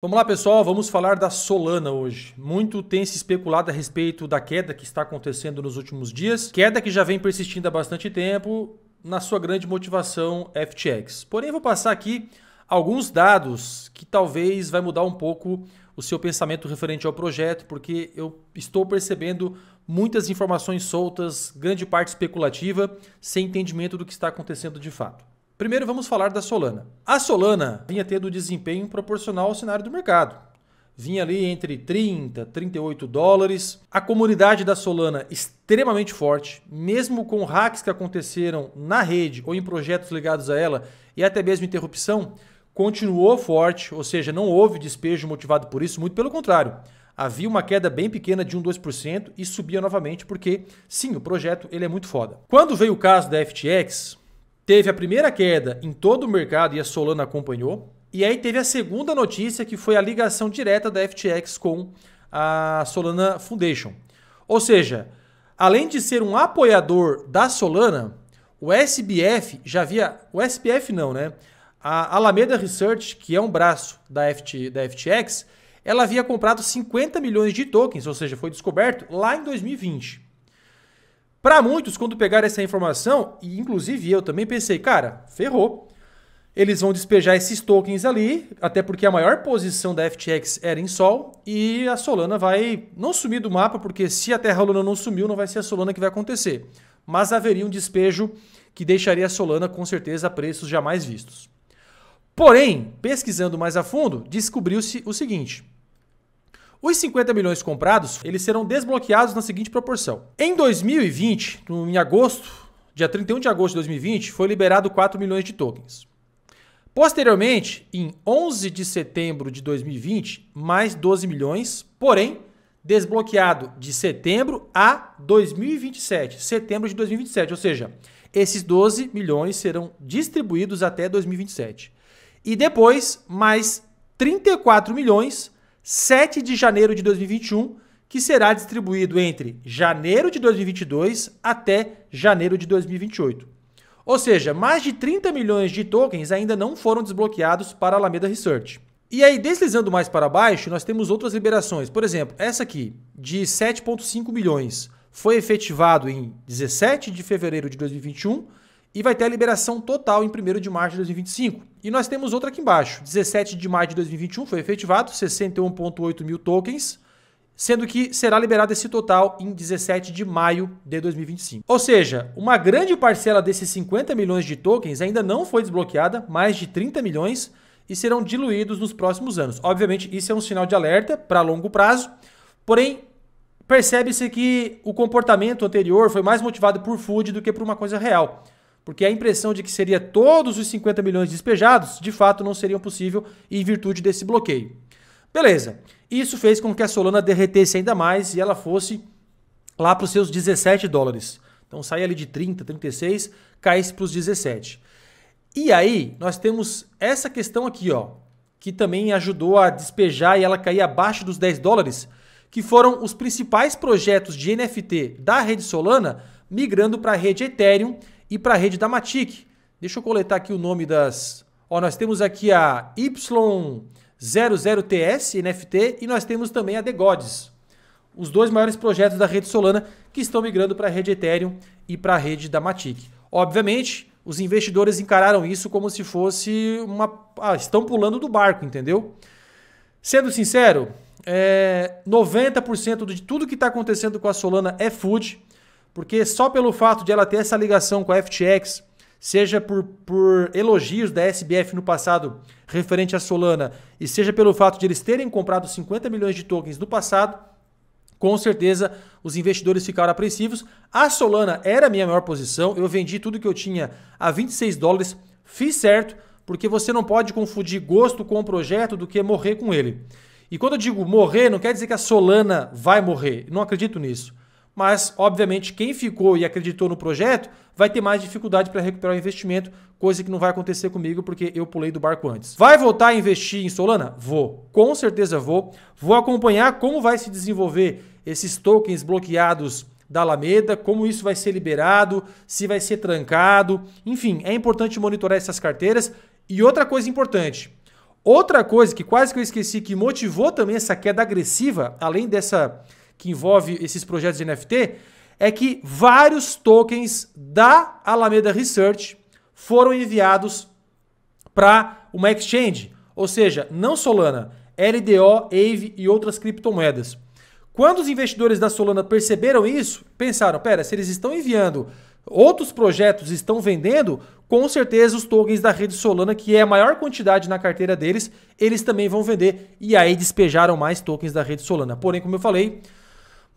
Vamos lá, pessoal, vamos falar da Solana hoje. Muito tem se especulado a respeito da queda que está acontecendo nos últimos dias, queda que já vem persistindo há bastante tempo na sua grande motivação FTX. Porém, vou passar aqui alguns dados que talvez vai mudar um pouco o seu pensamento referente ao projeto, porque eu estou percebendo muitas informações soltas, grande parte especulativa, sem entendimento do que está acontecendo de fato. Primeiro vamos falar da Solana. A Solana vinha tendo desempenho proporcional ao cenário do mercado. Vinha ali entre 30 e 38 dólares. A comunidade da Solana extremamente forte, mesmo com hacks que aconteceram na rede ou em projetos ligados a ela e até mesmo interrupção, continuou forte, ou seja, não houve despejo motivado por isso, muito pelo contrário. Havia uma queda bem pequena de 1, 2% e subia novamente porque, sim, o projeto ele é muito foda. Quando veio o caso da FTX, Teve a primeira queda em todo o mercado e a Solana acompanhou. E aí teve a segunda notícia, que foi a ligação direta da FTX com a Solana Foundation. Ou seja, além de ser um apoiador da Solana, o SBF já havia. O SBF não, né? A Alameda Research, que é um braço da, FT, da FTX, ela havia comprado 50 milhões de tokens, ou seja, foi descoberto lá em 2020. Para muitos, quando pegaram essa informação, e inclusive eu também pensei, cara, ferrou. Eles vão despejar esses tokens ali, até porque a maior posição da FTX era em Sol, e a Solana vai não sumir do mapa, porque se a Terra Luna não sumiu, não vai ser a Solana que vai acontecer. Mas haveria um despejo que deixaria a Solana com certeza a preços jamais vistos. Porém, pesquisando mais a fundo, descobriu-se o seguinte: os 50 milhões comprados, eles serão desbloqueados na seguinte proporção. Em 2020, em agosto, dia 31 de agosto de 2020, foi liberado 4 milhões de tokens. Posteriormente, em 11 de setembro de 2020, mais 12 milhões, porém desbloqueado de setembro a 2027, setembro de 2027, ou seja, esses 12 milhões serão distribuídos até 2027. E depois mais 34 milhões 7 de janeiro de 2021, que será distribuído entre janeiro de 2022 até janeiro de 2028. Ou seja, mais de 30 milhões de tokens ainda não foram desbloqueados para a Alameda Research. E aí, deslizando mais para baixo, nós temos outras liberações. Por exemplo, essa aqui, de 7,5 milhões, foi efetivado em 17 de fevereiro de 2021 e vai ter a liberação total em 1 de março de 2025. E nós temos outra aqui embaixo. 17 de maio de 2021 foi efetivado 61,8 mil tokens, sendo que será liberado esse total em 17 de maio de 2025. Ou seja, uma grande parcela desses 50 milhões de tokens ainda não foi desbloqueada, mais de 30 milhões, e serão diluídos nos próximos anos. Obviamente, isso é um sinal de alerta para longo prazo, porém, percebe-se que o comportamento anterior foi mais motivado por FUD do que por uma coisa real porque a impressão de que seria todos os 50 milhões despejados, de fato não seriam possível em virtude desse bloqueio. Beleza. Isso fez com que a Solana derretesse ainda mais e ela fosse lá para os seus 17 dólares. Então sai ali de 30, 36, caísse para os 17. E aí nós temos essa questão aqui, ó, que também ajudou a despejar e ela cair abaixo dos 10 dólares, que foram os principais projetos de NFT da rede Solana migrando para a rede Ethereum e para a rede da Matic. Deixa eu coletar aqui o nome das... Ó, nós temos aqui a Y00TS NFT e nós temos também a The Gods. Os dois maiores projetos da rede Solana que estão migrando para a rede Ethereum e para a rede da Matic. Obviamente, os investidores encararam isso como se fosse uma... Ah, estão pulando do barco, entendeu? Sendo sincero, é, 90% de tudo que está acontecendo com a Solana é food. Porque só pelo fato de ela ter essa ligação com a FTX, seja por, por elogios da SBF no passado referente à Solana, e seja pelo fato de eles terem comprado 50 milhões de tokens no passado, com certeza os investidores ficaram apreensivos. A Solana era a minha maior posição, eu vendi tudo que eu tinha a 26 dólares, fiz certo, porque você não pode confundir gosto com o projeto do que morrer com ele. E quando eu digo morrer, não quer dizer que a Solana vai morrer, não acredito nisso mas obviamente quem ficou e acreditou no projeto vai ter mais dificuldade para recuperar o investimento, coisa que não vai acontecer comigo porque eu pulei do barco antes. Vai voltar a investir em Solana? Vou, com certeza vou. Vou acompanhar como vai se desenvolver esses tokens bloqueados da Alameda, como isso vai ser liberado, se vai ser trancado. Enfim, é importante monitorar essas carteiras. E outra coisa importante, outra coisa que quase que eu esqueci que motivou também essa queda agressiva, além dessa que envolve esses projetos de NFT é que vários tokens da Alameda Research foram enviados para uma exchange, ou seja, não Solana, LDO, AVE e outras criptomoedas. Quando os investidores da Solana perceberam isso, pensaram: pera, se eles estão enviando, outros projetos estão vendendo, com certeza os tokens da rede Solana, que é a maior quantidade na carteira deles, eles também vão vender. E aí despejaram mais tokens da rede Solana. Porém, como eu falei,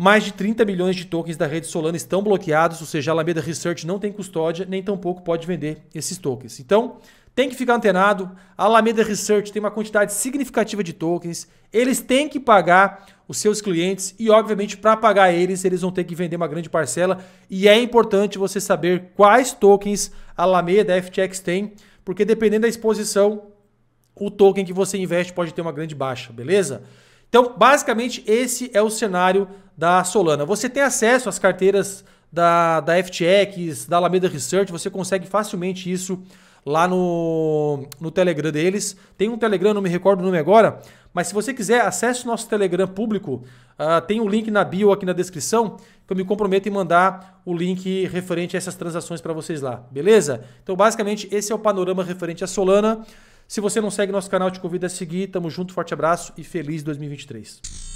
mais de 30 milhões de tokens da rede Solana estão bloqueados, ou seja, a Alameda Research não tem custódia, nem tampouco pode vender esses tokens. Então, tem que ficar antenado. A Alameda Research tem uma quantidade significativa de tokens. Eles têm que pagar os seus clientes e, obviamente, para pagar eles, eles vão ter que vender uma grande parcela. E é importante você saber quais tokens a Alameda FTX tem, porque dependendo da exposição, o token que você investe pode ter uma grande baixa, beleza? Então, basicamente, esse é o cenário da Solana. Você tem acesso às carteiras da, da FTX, da Alameda Research, você consegue facilmente isso lá no, no Telegram deles. Tem um Telegram, não me recordo o nome agora, mas se você quiser, acesse o nosso Telegram público. Uh, tem o um link na bio aqui na descrição, que então eu me comprometo em mandar o link referente a essas transações para vocês lá, beleza? Então, basicamente, esse é o panorama referente à Solana. Se você não segue nosso canal, te convido a seguir. Tamo junto, forte abraço e feliz 2023.